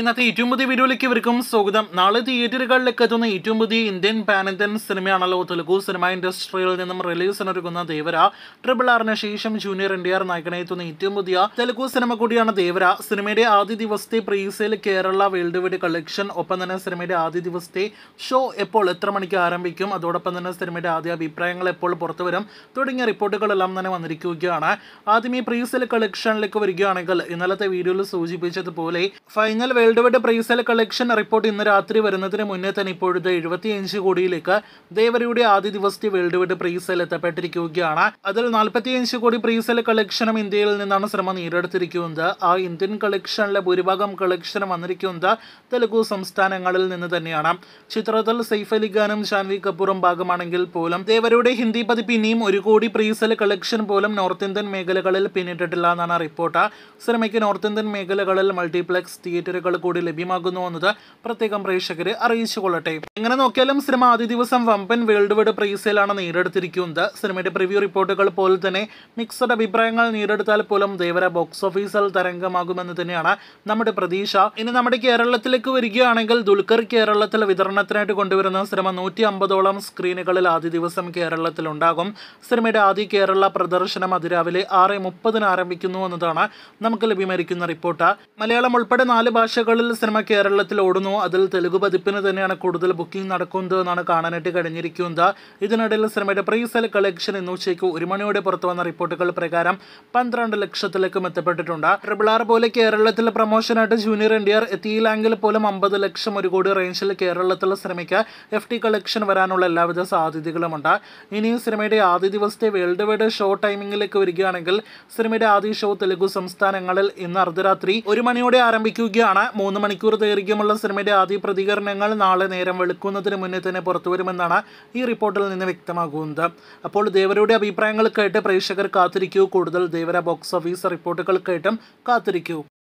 ഇന്നത്തെ ഏറ്റവും പുതിയ വീഡിയോയിലേക്ക് ഇവർക്കും സ്വാഗതം നാളെ തിയേറ്ററുകളിലേക്ക് എത്തുന്ന ഏറ്റവും പുതിയ ഇന്ത്യൻ പാനന്റൻ സിനിമയാണല്ലോ തെലുഗു സിനിമ ഇൻഡസ്ട്രിയിൽ നിന്നും റിലീസിനൊരുക്കുന്ന ദേവര ട്രിപ്പിൾ ആറിന് ശേഷം ജൂനിയർ എൻ ഡി ആർ നായകനെത്തുന്ന ഏറ്റവും പുതിയ തെലുഗു സിനിമ കൂടിയാണ് ദേവര സിനിമയുടെ ആദ്യ ദിവസത്തെ presale Kerala worldwide collection ഒപ്പം തന്നെ സിനിമയുടെ ആദ്യ ദിവസത്തെ ഷോ എപ്പോൾ എത്ര മണിക്ക് ആരംഭിക്കും അതോടൊപ്പം തന്നെ സിനിമയുടെ ആദ്യ അഭിപ്രായങ്ങൾ എപ്പോൾ പുറത്തു വരും തുടങ്ങിയ റിപ്പോർട്ടുകളെല്ലാം തന്നെ വന്നിരിക്കുകയാണ് ആദ്യം ഈ പ്രീസെയിൽ കളക്ഷനിലേക്ക് വരികയാണെങ്കിൽ ഇന്നലത്തെ വീഡിയോയിൽ സൂചിപ്പിച്ചതുപോലെ final worldwide presale collection report ഇന്ന് രാത്രി വരുന്നതിന് മുന്നേ തന്നെ ഇപ്പോഴത്തെ എഴുപത്തിയഞ്ച് കോടിയിലേക്ക് ദേവരയുടെ ആദ്യ ദിവസത്തെ വേൾഡ് വൈഡ് പ്രൈസൽ എത്തപ്പെട്ടിരിക്കുകയാണ് അതിൽ നാൽപ്പത്തിയഞ്ച് കോടി പ്രൈസൽ കളക്ഷനും ഇന്ത്യയിൽ നിന്നാണ് ശ്രമം നേടിയെടുത്തിരിക്കുന്നത് ആ ഇന്ത്യൻ കളക്ഷനിലെ ഭൂരിഭാഗം കളക്ഷനും വന്നിരിക്കുന്നത് തെലുഗു സംസ്ഥാനങ്ങളിൽ നിന്ന് തന്നെയാണ് ചിത്രത്തിൽ സൈഫ് അലി ഖാനും ഷാൻവി കപൂറും ഭാഗമാണെങ്കിൽ പോലും ദേവരയുടെ ഹിന്ദി പതിപ്പ് ഇനിയും ഒരു കോടി പ്രൈസൽ കളക്ഷൻ പോലും നോർത്ത് ഇന്ത്യൻ മേഖലകളിൽ പിന്നിട്ടിട്ടില്ല എന്നാണ് റിപ്പോർട്ട് സിനിമയ്ക്ക് നോർത്ത് ഇന്ത്യൻ മേഖലകളിൽ മൾട്ടിപ്ലക്സ് തിയേറ്ററുകൾ കൂടി ലഭ്യമാകുന്നു എന്നത് പ്രത്യേകം പ്രേക്ഷകരെ അറിയിച്ചുകൊള്ളട്ടെ എങ്ങനെ നോക്കിയാലും സിനിമ ആദ്യ ദിവസം വമ്പൻ വേൾഡ് വൈഡ് പ്രീസെയിലാണ് നേരിടുത്തിരിക്കുന്നത് സിനിമയുടെ പ്രിവ്യൂ റിപ്പോർട്ടുകൾ പോലെ തന്നെ മിക്സഡ് അഭിപ്രായങ്ങൾ നേരിടുത്താൽ പോലും ദേവര ബോക്സ് ഓഫീസിൽ തരംഗമാകുമെന്ന് തന്നെയാണ് നമ്മുടെ പ്രതീക്ഷ ഇനി നമ്മുടെ കേരളത്തിലേക്ക് വരികയാണെങ്കിൽ ദുൽഖർ കേരളത്തിൽ വിതരണത്തിനായിട്ട് കൊണ്ടുവരുന്ന സിനിമ നൂറ്റി അമ്പതോളം സ്ക്രീനുകളിൽ ആദ്യ ദിവസം കേരളത്തിലുണ്ടാകും സിനിമയുടെ ആദ്യ കേരള പ്രദർശനം അതിരാവിലെ ആറ് മുപ്പതിന് ആരംഭിക്കുന്നു എന്നതാണ് നമുക്ക് ലഭ്യമായിരിക്കുന്ന റിപ്പോർട്ട് മലയാളം ഉൾപ്പെടെ നാല് ഭാഷകൾ ഭാഷകളിൽ സിനിമ കേരളത്തിൽ ഓടുന്നു അതിൽ തെലുങ്ക് പതിപ്പിന് തന്നെയാണ് കൂടുതൽ ബുക്കിംഗ് നടക്കുന്നത് എന്നാണ് കാണാനായിട്ട് കഴിഞ്ഞിരിക്കുന്നത് ഇതിനിടയിൽ സിനിമയുടെ പ്രീസെൽ കളക്ഷൻ ഇന്ന് ഉച്ചയ്ക്ക് ഒരു മണിയോടെ പുറത്തു വന്ന റിപ്പോർട്ടുകൾ പ്രകാരം പന്ത്രണ്ട് ലക്ഷത്തിലേക്കും എത്തപ്പെട്ടിട്ടുണ്ട് ട്രിപ്പിൾ ആർ പോലെ കേരളത്തിൽ പ്രൊമോഷനായിട്ട് ജൂനിയർ എൻ എത്തിയില്ലെങ്കിൽ പോലും അമ്പത് ലക്ഷം ഒരു കോടി റേഞ്ചിൽ കേരളത്തിലെ സിനിമയ്ക്ക് എഫ് ടി കളക്ഷൻ വരാനുള്ള എല്ലാവിധ സാധ്യതകളുമുണ്ട് ഇനി സിനിമയുടെ ആദ്യ ദിവസത്തെ വേൾഡ് വൈഡ് ഷോ ടൈമിങ്ങിലേക്ക് വരികയാണെങ്കിൽ സിനിമയുടെ ആദ്യ ഷോ തെലുഗു സംസ്ഥാനങ്ങളിൽ ഇന്ന് അർദ്ധരാത്രി ഒരു മണിയോടെ ആരംഭിക്കുകയാണ് മൂന്ന് മണിക്കൂർ ദൈർഘ്യമുള്ള സിനിമയുടെ ആദ്യ പ്രതികരണങ്ങൾ നാളെ നേരം വെളുക്കുന്നതിന് മുന്നേ തന്നെ പുറത്തുവരുമെന്നാണ് ഈ റിപ്പോർട്ടിൽ നിന്ന് വ്യക്തമാകുന്നത് അപ്പോൾ ദേവരയുടെ അഭിപ്രായങ്ങൾ കേട്ട് പ്രേക്ഷകർ കാത്തിരിക്കൂ കൂടുതൽ ദേവര ബോക്സ് ഓഫീസ് റിപ്പോർട്ടുകൾ കേട്ടും കാത്തിരിക്കൂ